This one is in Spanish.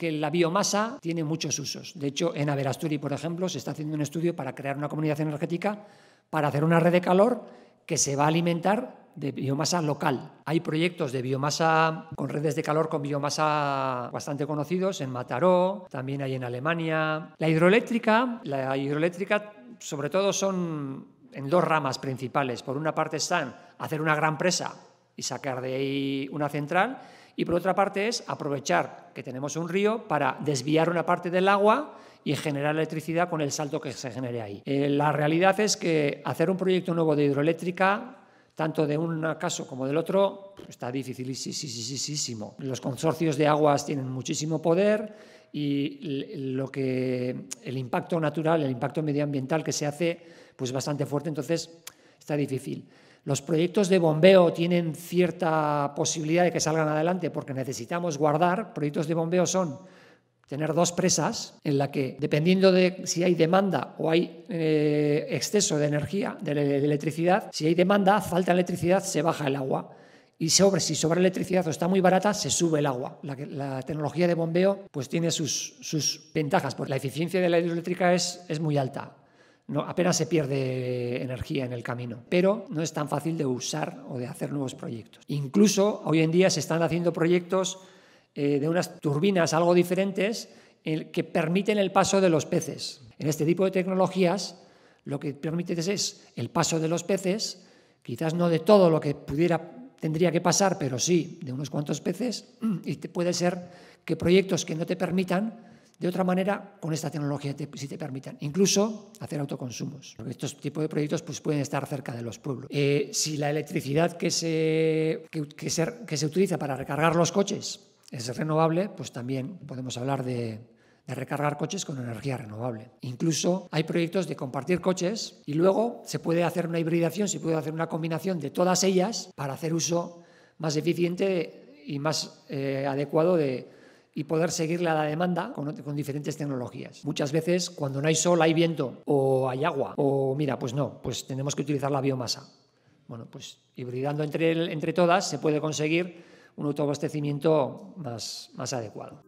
que la biomasa tiene muchos usos. De hecho, en Averasturi, por ejemplo, se está haciendo un estudio para crear una comunidad energética para hacer una red de calor que se va a alimentar de biomasa local. Hay proyectos de biomasa con redes de calor con biomasa bastante conocidos en Mataró, también hay en Alemania. La hidroeléctrica, la hidroeléctrica sobre todo son en dos ramas principales. Por una parte están hacer una gran presa y sacar de ahí una central y por otra parte es aprovechar que tenemos un río para desviar una parte del agua y generar electricidad con el salto que se genere ahí. Eh, la realidad es que hacer un proyecto nuevo de hidroeléctrica tanto de un caso como del otro, está dificilísimo. Los consorcios de aguas tienen muchísimo poder y lo que, el impacto natural, el impacto medioambiental que se hace, pues bastante fuerte, entonces está difícil. Los proyectos de bombeo tienen cierta posibilidad de que salgan adelante porque necesitamos guardar. Proyectos de bombeo son tener dos presas en la que, dependiendo de si hay demanda o hay eh, exceso de energía, de, electricidad, si hay demanda, falta electricidad, se baja el agua y sobre, si sobra electricidad o está muy barata, se sube el agua. La, tecnología de bombeo pues tiene sus, ventajas, porque la eficiencia de la hidroeléctrica es muy alta apenas se pierde energía en el camino, pero no es tan fácil de usar o de hacer nuevos proyectos. Incluso hoy en día se están haciendo proyectos eh, de unas turbinas algo diferentes que permiten el paso de los peces. En este tipo de tecnologías lo que permite es el paso de los peces, quizás no de todo lo que pudiera tendría que pasar, pero sí de unos cuantos peces, y puede ser que proyectos que no te permitan de otra manera con esta tecnología, si te permitan Incluso hacer autoconsumos, porque estos tipos de proyectos pues, pueden estar cerca de los pueblos. Eh, si la electricidad que se, que, se, utiliza para recargar los coches es renovable, pues también podemos hablar de, recargar coches con energía renovable. Incluso hay proyectos de compartir coches y luego se puede hacer una hibridación, se puede hacer una combinación de todas ellas para hacer uso más eficiente y más eh, adecuado de, y poder seguirle a la demanda con, diferentes tecnologías. Muchas veces cuando no hay sol hay viento o hay agua o mira, pues no, pues tenemos que utilizar la biomasa. Bueno, pues hibridando entre, entre todas se puede conseguir un autoabastecimiento más, más adecuado.